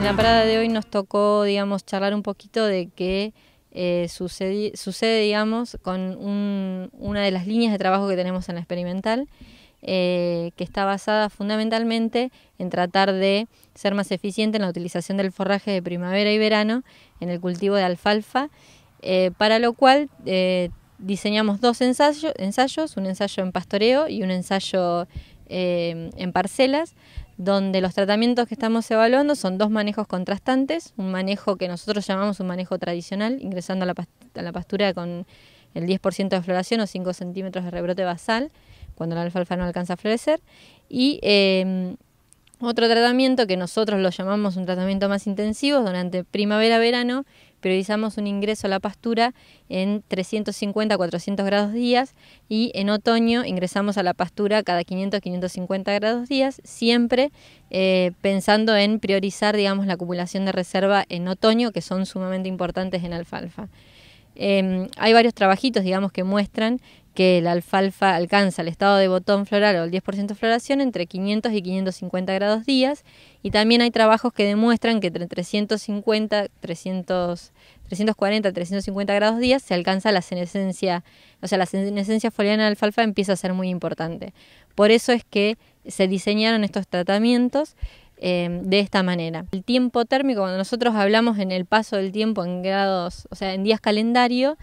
En la parada de hoy nos tocó, charlar un poquito de qué eh, sucede, digamos, con una de las líneas de trabajo que tenemos en la experimental, eh, que está basada fundamentalmente en tratar de ser más eficiente en la utilización del forraje de primavera y verano en el cultivo de alfalfa, eh, para lo cual diseñamos dos ensayos, un ensayo en pastoreo y un ensayo en parcelas, donde los tratamientos que estamos evaluando son dos manejos contrastantes, un manejo que nosotros llamamos un manejo tradicional, ingresando a la, pastura con el 10% de floración o 5 centímetros de rebrote basal, cuando la alfalfa no alcanza a florecer, y em, otro tratamiento que nosotros lo llamamos un tratamiento más intensivo durante primavera-verano, priorizamos un ingreso a la pastura en 350 400 grados días y en otoño ingresamos a la pastura cada 500 550 grados días, siempre eh, pensando en priorizar, digamos, la acumulación de reserva en otoño, que son sumamente importantes en alfalfa. Em, hay varios trabajitos, digamos, que muestran que la alfalfa alcanza el estado de botón floral o el 10% de floración entre 500 y 550 grados días y también hay trabajos que demuestran que entre 350, 300, 340, 350 grados días se alcanza la senescencia, o sea, la senescencia foliar en alfalfa empieza a ser muy importante. Por eso es que se diseñaron estos tratamientos Em, de esta manera. El tiempo térmico, cuando nosotros hablamos en el paso del tiempo en grados, o sea, en días calendario,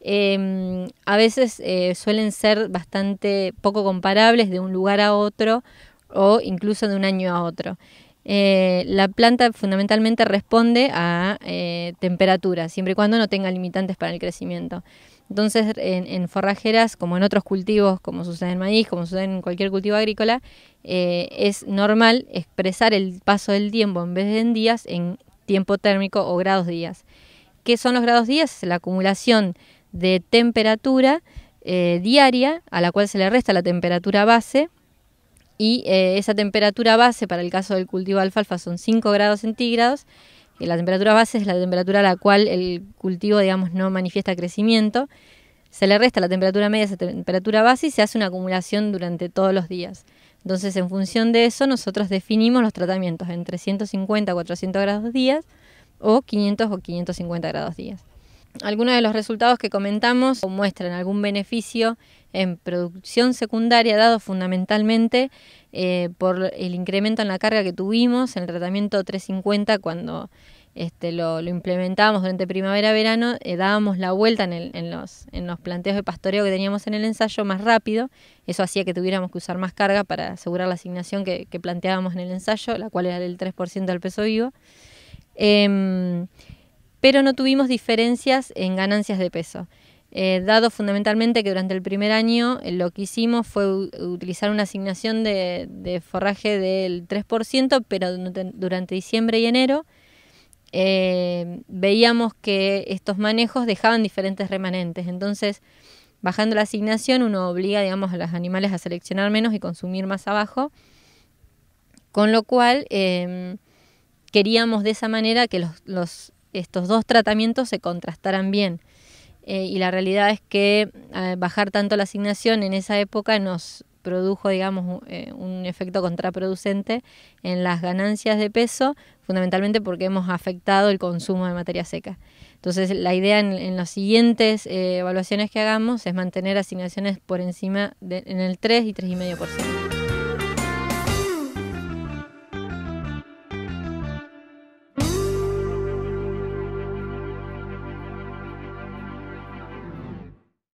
em, a veces eh, suelen ser bastante poco comparables de un lugar a otro o incluso de un año a otro. Eh, la planta fundamentalmente responde a eh, temperatura, siempre y cuando no tenga limitantes para el crecimiento. Entonces, en, forrajeras, como en otros cultivos, como sucede en maíz, como sucede en cualquier cultivo agrícola, eh, es normal expresar el paso del tiempo en vez de en días, en tiempo térmico o grados días. ¿Qué son los grados días? La acumulación de temperatura eh, diaria, a la cual se le resta la temperatura base, y eh, esa temperatura base para el caso del cultivo alfalfa son 5 grados centígrados, la temperatura base es la temperatura a la cual el cultivo, digamos, no manifiesta crecimiento. Se le resta la temperatura media a esa temperatura base y se hace una acumulación durante todos los días. Entonces, en función de eso, nosotros definimos los tratamientos entre 150 a 400 grados días o 500 o 550 grados días. Algunos de los resultados que comentamos muestran algún beneficio en producción secundaria, dado fundamentalmente eh, por el incremento en la carga que tuvimos en el tratamiento 350 cuando este, lo, implementábamos durante primavera-verano, eh, dábamos la vuelta en, los, planteos de pastoreo que teníamos en el ensayo más rápido, eso hacía que tuviéramos que usar más carga para asegurar la asignación que, planteábamos en el ensayo, la cual era del 3% del peso vivo. Em, pero no tuvimos diferencias en ganancias de peso. Eh, dado fundamentalmente que durante el primer año eh, lo que hicimos fue utilizar una asignación de, forraje del 3%, pero durante diciembre y enero eh, veíamos que estos manejos dejaban diferentes remanentes. Entonces, bajando la asignación, uno obliga a los animales a seleccionar menos y consumir más abajo, con lo cual em, queríamos de esa manera que estos dos tratamientos se contrastaran bien. Eh, y la realidad es que eh, bajar tanto la asignación en esa época nos produjo, digamos, eh, un efecto contraproducente en las ganancias de peso, fundamentalmente porque hemos afectado el consumo de materia seca. Entonces, la idea en, las siguientes evaluaciones que hagamos es mantener asignaciones por encima de, en el 3 y 3,5%.